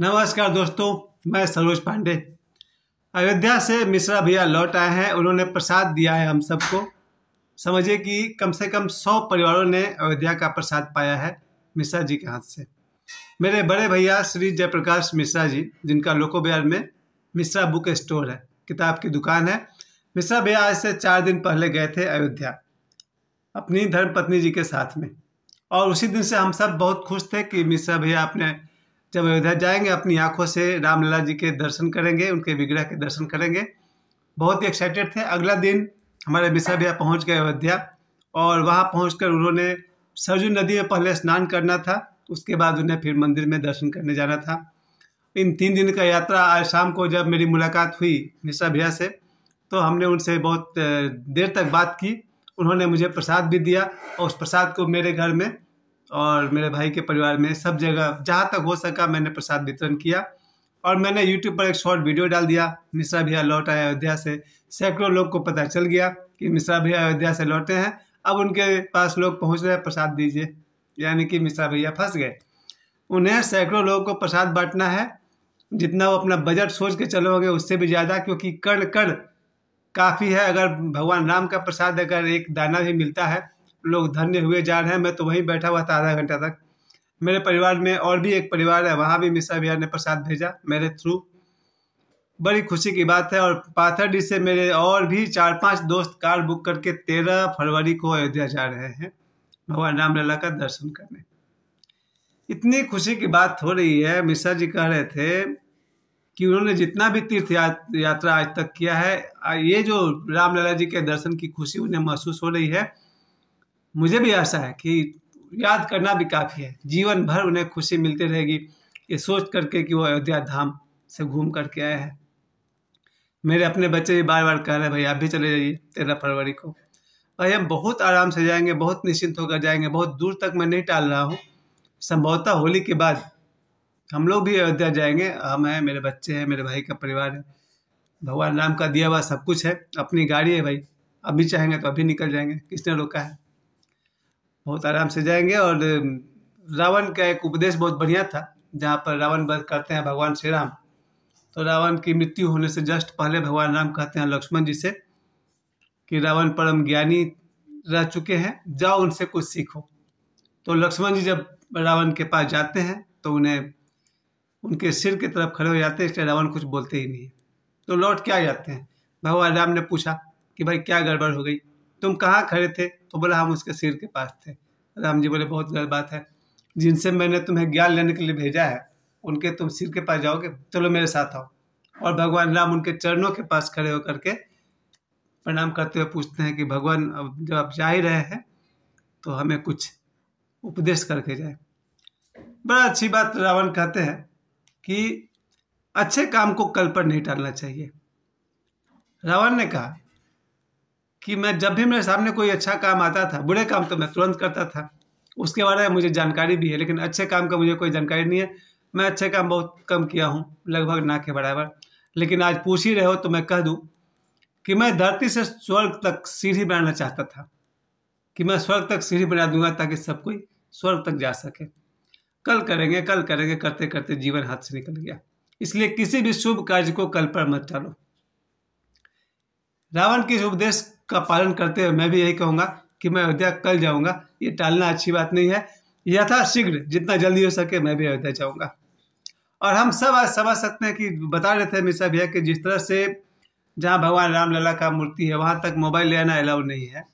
नमस्कार दोस्तों मैं सरोज पांडे अयोध्या से मिश्रा भैया लौट आए हैं उन्होंने प्रसाद दिया है हम सबको समझिए कि कम से कम सौ परिवारों ने अयोध्या का प्रसाद पाया है मिश्रा जी के हाथ से मेरे बड़े भैया श्री जयप्रकाश मिश्रा जी जिनका लोको बिहार में मिश्रा बुक स्टोर है किताब की दुकान है मिश्रा भैया आज से चार दिन पहले गए थे अयोध्या अपनी धर्मपत्नी जी के साथ में और उसी दिन से हम सब बहुत खुश थे कि मिश्रा भैया अपने जब अयोध्या जाएंगे अपनी आंखों से रामलला जी के दर्शन करेंगे उनके विग्रह के दर्शन करेंगे बहुत ही एक्साइटेड थे अगला दिन हमारे मिश्रा भैया पहुँच गए अयोध्या और वहाँ पहुँच उन्होंने सरजू नदी में पहले स्नान करना था उसके बाद उन्हें फिर मंदिर में दर्शन करने जाना था इन तीन दिन का यात्रा आज शाम को जब मेरी मुलाकात हुई मिश्रा भैया से तो हमने उनसे बहुत देर तक बात की उन्होंने मुझे प्रसाद भी दिया और उस प्रसाद को मेरे घर में और मेरे भाई के परिवार में सब जगह जहाँ तक हो सका मैंने प्रसाद वितरण किया और मैंने यूट्यूब पर एक शॉर्ट वीडियो डाल दिया मिश्रा भैया लौट आए अयोध्या से सैकड़ों लोग को पता चल गया कि मिश्रा भैया अयोध्या से लौटे हैं अब उनके पास लोग पहुँच रहे हैं प्रसाद दीजिए यानी कि मिश्रा भैया फंस गए उन्हें सैकड़ों लोगों को प्रसाद बांटना है जितना वो अपना बजट सोच के चलोगे उससे भी ज़्यादा क्योंकि कण कण काफ़ी है अगर भगवान राम का प्रसाद अगर एक दाना भी मिलता है लोग धन्य हुए जा रहे हैं मैं तो वहीं बैठा हुआ था आधा घंटा तक मेरे परिवार में और भी एक परिवार है वहाँ भी मिश्रा बिहार ने प्रसाद भेजा मेरे थ्रू बड़ी खुशी की बात है और पाथरडी से मेरे और भी चार पांच दोस्त कार बुक करके तेरह फरवरी को अयोध्या जा रहे हैं भगवान राम लला का दर्शन करने इतनी खुशी की बात हो रही है मिश्रा जी कह रहे थे कि उन्होंने जितना भी तीर्थ यात्रा आज तक किया है ये जो रामलला जी के दर्शन की खुशी उन्हें महसूस हो रही है मुझे भी आशा है कि याद करना भी काफ़ी है जीवन भर उन्हें खुशी मिलती रहेगी ये सोच करके कि वो अयोध्या धाम से घूम करके आए हैं मेरे अपने बच्चे भी बार बार कह रहे हैं भाई आप भी चले जाइए तेरह फरवरी को भाई हम बहुत आराम से जाएंगे बहुत निश्चिंत होकर जाएंगे बहुत दूर तक मैं नहीं टाल रहा हूँ संभवतः होली के बाद हम लोग भी अयोध्या जाएंगे हम हैं मेरे बच्चे हैं मेरे भाई का परिवार है भगवान राम का दिया हुआ सब कुछ है अपनी गाड़ी है भाई अभी चाहेंगे तो अभी निकल जाएंगे किसने रोका है बहुत आराम से जाएंगे और रावण का एक उपदेश बहुत बढ़िया था जहाँ पर रावण वध करते हैं भगवान श्री राम तो रावण की मृत्यु होने से जस्ट पहले भगवान राम कहते हैं लक्ष्मण जी से कि रावण परम ज्ञानी रह चुके हैं जाओ उनसे कुछ सीखो तो लक्ष्मण जी जब रावण के पास जाते हैं तो उन्हें उनके सिर की तरफ खड़े हो जाते हैं इसलिए रावण कुछ बोलते ही नहीं तो लौट के आ जाते हैं भगवान राम ने पूछा कि भाई क्या गड़बड़ हो गई तुम कहाँ खड़े थे तो बोला हम उसके सिर के पास थे राम जी बोले बहुत गलत बात है जिनसे मैंने तुम्हें ज्ञान लेने के लिए भेजा है उनके तुम सिर के पास जाओगे चलो मेरे साथ आओ और भगवान राम उनके चरणों के पास खड़े होकर के प्रणाम करते हुए पूछते हैं कि भगवान अब जब आप जा ही रहे हैं तो हमें कुछ उपदेश करके जाए बड़ा अच्छी बात रावण कहते हैं कि अच्छे काम को कल पर नहीं टालना चाहिए रावण ने कहा कि मैं जब भी मेरे सामने कोई अच्छा काम आता था बुरे काम तो मैं तुरंत करता था उसके बारे में मुझे जानकारी भी है लेकिन अच्छे काम का मुझे कोई जानकारी नहीं है मैं अच्छे काम बहुत कम किया हूँ लगभग ना के बराबर लेकिन आज पूछ ही रहे हो तो मैं कह दूँ कि मैं धरती से स्वर्ग तक सीढ़ी बनाना चाहता था कि मैं स्वर्ग तक सीढ़ी बना दूंगा ताकि सब कोई स्वर्ग तक जा सके कल करेंगे कल करेंगे करते करते जीवन हाथ से निकल गया इसलिए किसी भी शुभ कार्य को कल पर मत टालो रावण के उपदेश का पालन करते हुए मैं भी यही कहूँगा कि मैं अयोध्या कल जाऊँगा ये टालना अच्छी बात नहीं है यथाशीघ्र जितना जल्दी हो सके मैं भी अयोध्या जाऊँगा और हम सब आज समझ सकते हैं कि बता रहे थे मिश्रा भैया कि जिस तरह से जहाँ भगवान राम लला का मूर्ति है वहाँ तक मोबाइल ले आना अलाउ नहीं है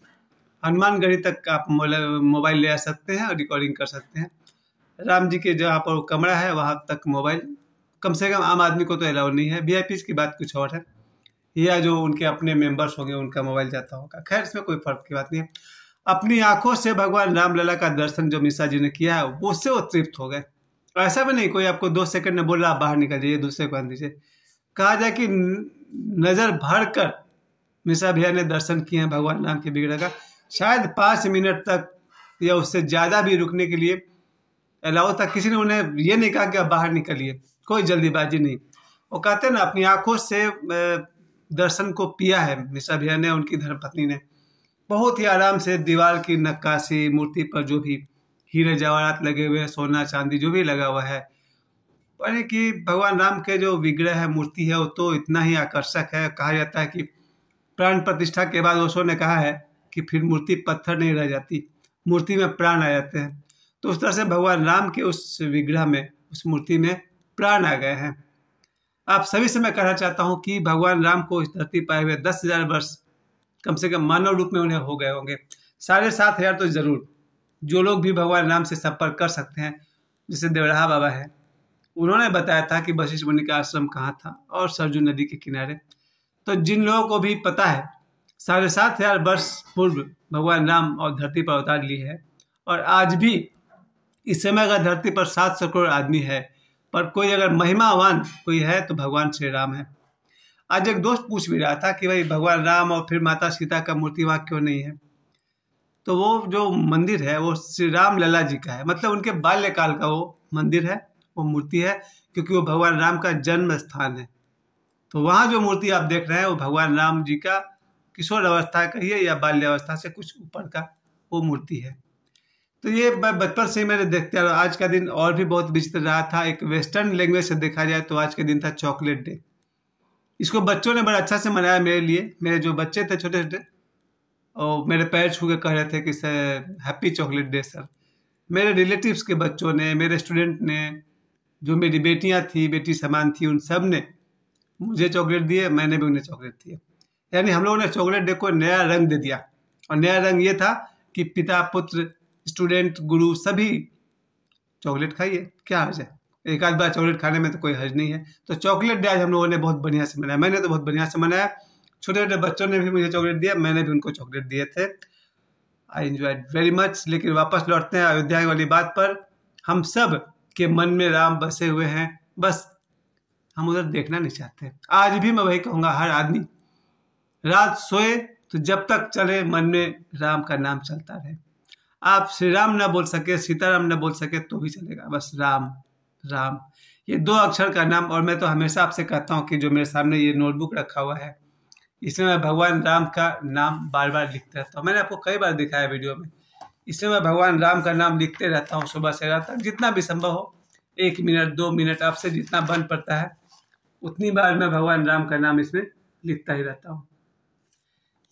हनुमानगढ़ी तक आप मोबाइल ले आ सकते हैं और रिकॉर्डिंग कर सकते हैं राम जी के जहाँ पर कमरा है वहाँ तक मोबाइल कम से कम आम आदमी को तो अलाउ नहीं है वी की बात कुछ और है या जो उनके अपने मेंबर्स होंगे उनका मोबाइल जाता होगा खैर इसमें कोई फर्क की बात नहीं है अपनी आंखों से भगवान रामलला का दर्शन जो मिश्रा जी ने किया है उससे वो तृप्त हो गए ऐसा भी नहीं कोई आपको दो सेकंड में बोला आप बाहर निकल जाइए दूसरे को दीजिए कहा जाए कि नज़र भर कर मिश्रा भैया ने दर्शन किए हैं भगवान राम के बिगड़ा का शायद पाँच मिनट तक या उससे ज़्यादा भी रुकने के लिए अलाव तक किसी ने उन्हें ये नहीं कहा कि आप बाहर निकलिए कोई जल्दीबाजी नहीं वो कहते हैं ना अपनी आंखों से दर्शन को पिया है मिश्रा भैया ने उनकी धर्मपत्नी ने बहुत ही आराम से दीवार की नक्काशी मूर्ति पर जो भी हीरे जवाहरात लगे हुए सोना चांदी जो भी लगा हुआ है यानी कि भगवान राम के जो विग्रह है मूर्ति है वो तो इतना ही आकर्षक है कहा जाता है कि प्राण प्रतिष्ठा के बाद ओशो ने कहा है कि फिर मूर्ति पत्थर नहीं रह जाती मूर्ति में प्राण आ जाते हैं तो उस तरह से भगवान राम के उस विग्रह में उस मूर्ति में प्राण आ गए हैं आप सभी से मैं कहना चाहता हूँ कि भगवान राम को इस धरती पाए हुए दस हजार वर्ष कम से कम मानव रूप में उन्हें हो गए होंगे साढ़े सात हजार तो जरूर जो लोग भी भगवान राम से संपर्क कर सकते हैं जैसे देवराहा बाबा है उन्होंने बताया था कि वशिष्ठ मुनि का आश्रम कहाँ था और सरजू नदी के किनारे तो जिन लोगों को भी पता है साढ़े सात हजार वर्ष पूर्व भगवान राम और धरती पर अवतार लिए है और आज भी इस समय अगर धरती पर सात सौ करोड़ आदमी है पर कोई अगर महिमावान कोई है तो भगवान श्री राम है आज एक दोस्त पूछ भी रहा था कि भाई भगवान राम और फिर माता सीता का मूर्ति वहाँ क्यों नहीं है तो वो जो मंदिर है वो श्री राम लला जी का है मतलब उनके बाल्यकाल का वो मंदिर है वो मूर्ति है क्योंकि वो भगवान राम का जन्म स्थान है तो वहाँ जो मूर्ति आप देख रहे हैं वो भगवान राम जी का किशोर अवस्था कहिए या बाल्यावस्था से कुछ ऊपर का वो मूर्ति है तो ये मैं बचपन से ही मैंने देखते रहा आज का दिन और भी बहुत विचित्र रहा था एक वेस्टर्न लैंग्वेज से देखा जाए तो आज का दिन था चॉकलेट डे इसको बच्चों ने बड़ा अच्छा से मनाया मेरे लिए मेरे जो बच्चे थे छोटे छोटे और मेरे पैर छू के कह रहे थे कि sir happy chocolate day sir मेरे रिलेटिव्स के बच्चों ने मेरे स्टूडेंट ने जो मेरी बेटियाँ थी बेटी समान थी उन सब ने मुझे चॉकलेट दिए मैंने भी उन्हें चॉकलेट दिए यानी हम लोगों ने चॉकलेट डे को नया रंग दे दिया और नया रंग ये था कि पिता पुत्र स्टूडेंट गुरु सभी चॉकलेट खाइए क्या हर्ज है एक आध बार चॉकलेट खाने में तो कोई हर्ज नहीं है तो चॉकलेट डे आज हम लोगों ने बहुत बढ़िया से मनाया मैंने तो बहुत बढ़िया से मनाया छोटे छोटे बच्चों ने भी मुझे चॉकलेट दिया मैंने भी उनको चॉकलेट दिए थे आई एंजॉयड वेरी मच लेकिन वापस लौटते हैं अयोध्या वाली बात पर हम सब के मन में राम बसे हुए हैं बस हम उधर देखना नहीं चाहते आज भी मैं वही कहूँगा हर आदमी रात सोए तो जब तक चले मन में राम का नाम चलता रहे आप श्री राम ना बोल सके सीताराम ना बोल सके तो भी चलेगा बस राम राम ये दो अक्षर का नाम और मैं तो हमेशा आपसे कहता हूँ कि जो मेरे सामने ये नोटबुक रखा हुआ है इसमें मैं भगवान राम का नाम बार बार लिखते रहता हूँ मैंने आपको कई बार दिखाया वीडियो में इसमें मैं भगवान राम का नाम लिखते रहता हूँ सुबह से रात तक जितना भी संभव हो एक मिनट दो मिनट आपसे जितना बन पड़ता है उतनी बार मैं भगवान राम का नाम इसमें लिखता ही रहता हूँ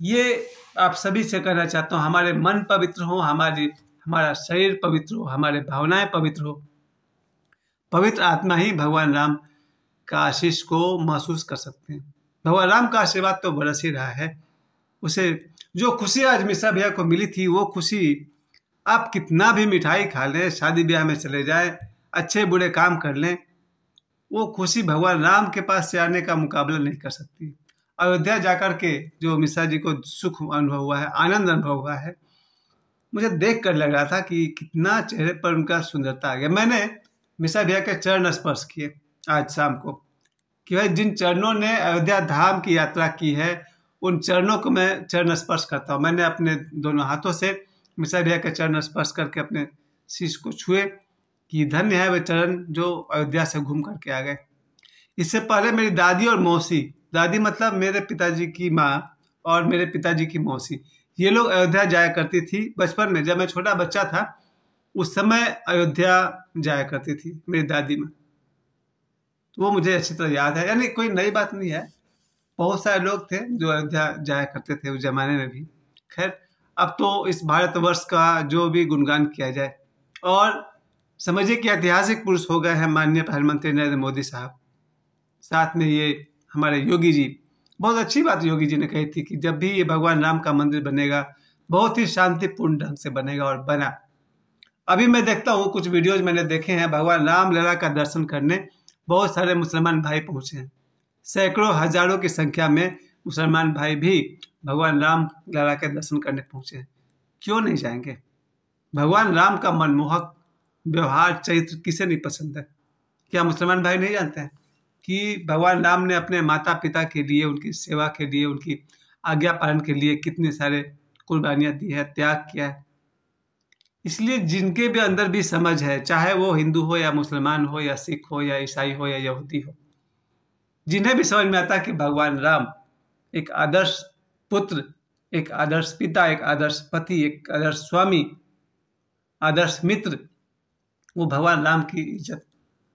ये आप सभी से कहना चाहता हूँ हमारे मन पवित्र हो हमारी हमारा शरीर पवित्र हो हमारे भावनाएं पवित्र हो पवित्र आत्मा ही भगवान राम का आशीष को महसूस कर सकते हैं भगवान राम का आशीर्वाद तो बरस ही रहा है उसे जो खुशी आज मिश्रा भैया को मिली थी वो खुशी आप कितना भी मिठाई खा लें शादी ब्याह में चले जाए अच्छे बुरे काम कर लें वो खुशी भगवान राम के पास से आने का मुकाबला नहीं कर सकती अयोध्या जाकर के जो मिश्रा जी को सुख अनुभव हुआ है आनंद अनुभव हुआ है मुझे देख कर लग रहा था कि कितना चेहरे पर उनका सुंदरता आ गया मैंने मिश्रा भैया के चरण स्पर्श किए आज शाम को कि भाई जिन चरणों ने अयोध्या धाम की यात्रा की है उन चरणों को मैं चरण स्पर्श करता हूँ मैंने अपने दोनों हाथों से मिश्रा भैया के चरण स्पर्श करके अपने शीश को छुए कि धन्य है वे चरण जो अयोध्या से घूम करके आ गए इससे पहले मेरी दादी और मौसी दादी मतलब मेरे पिताजी की माँ और मेरे पिताजी की मौसी ये लोग अयोध्या जाया करती थी बचपन में जब मैं छोटा बच्चा था उस समय अयोध्या जाया करती थी मेरी दादी माँ तो वो मुझे अच्छी तरह याद है यानी कोई नई बात नहीं है बहुत सारे लोग थे जो अयोध्या जाया करते थे उस जमाने में भी खैर अब तो इस भारतवर्ष का जो भी गुणगान किया जाए और समझिए कि ऐतिहासिक पुरुष हो गए हैं माननीय प्रधानमंत्री नरेंद्र मोदी साहब साथ में ये हमारे योगी जी बहुत अच्छी बात योगी जी ने कही थी कि जब भी ये भगवान राम का मंदिर बनेगा बहुत ही शांतिपूर्ण ढंग से बनेगा और बना अभी मैं देखता हूँ कुछ वीडियोज मैंने देखे हैं भगवान राम लला का दर्शन करने बहुत सारे मुसलमान भाई पहुँचे हैं सैकड़ों हजारों की संख्या में मुसलमान भाई भी भगवान राम लला के दर्शन करने पहुँचे हैं क्यों नहीं जाएंगे भगवान राम का मनमोहक व्यवहार चरित्र किसे नहीं पसंद है क्या मुसलमान भाई नहीं जानते हैं कि भगवान राम ने अपने माता पिता के लिए उनकी सेवा के लिए उनकी आज्ञा पालन के लिए कितने सारे कुर्बानियाँ दी है त्याग किया है इसलिए जिनके भी अंदर भी समझ है चाहे वो हिंदू हो या मुसलमान हो या सिख हो या ईसाई हो या यहूदी हो जिन्हें भी समझ में आता है कि भगवान राम एक आदर्श पुत्र एक आदर्श पिता एक आदर्श पति एक आदर्श स्वामी आदर्श मित्र वो भगवान राम की इज्जत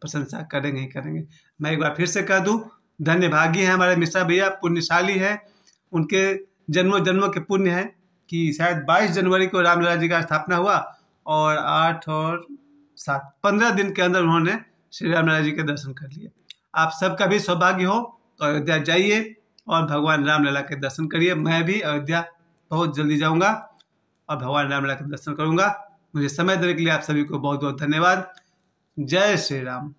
प्रशंसा करेंगे ही करेंगे मैं एक बार फिर से कह दूँ धन्यभागी हैं हमारे मिश्रा भैया पुण्यशाली हैं उनके जन्मों जन्मों के पुण्य हैं कि शायद बाईस जनवरी को रामलला जी का स्थापना हुआ और आठ और सात पंद्रह दिन के अंदर उन्होंने श्री रामलला जी के दर्शन कर लिए आप सबका भी सौभाग्य हो तो अयोध्या जाइए और भगवान रामलला के दर्शन करिए मैं भी अयोध्या बहुत जल्दी जाऊँगा और भगवान रामलला के दर्शन करूँगा मुझे समय देने के लिए आप सभी को बहुत बहुत धन्यवाद जय श्री राम